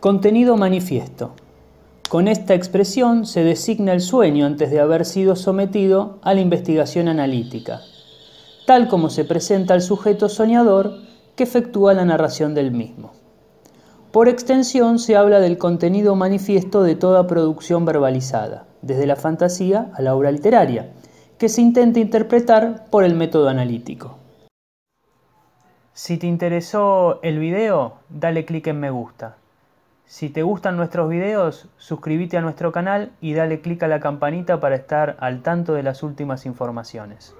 Contenido manifiesto. Con esta expresión se designa el sueño antes de haber sido sometido a la investigación analítica, tal como se presenta al sujeto soñador que efectúa la narración del mismo. Por extensión se habla del contenido manifiesto de toda producción verbalizada, desde la fantasía a la obra literaria, que se intenta interpretar por el método analítico. Si te interesó el video, dale clic en me gusta. Si te gustan nuestros videos, suscríbete a nuestro canal y dale click a la campanita para estar al tanto de las últimas informaciones.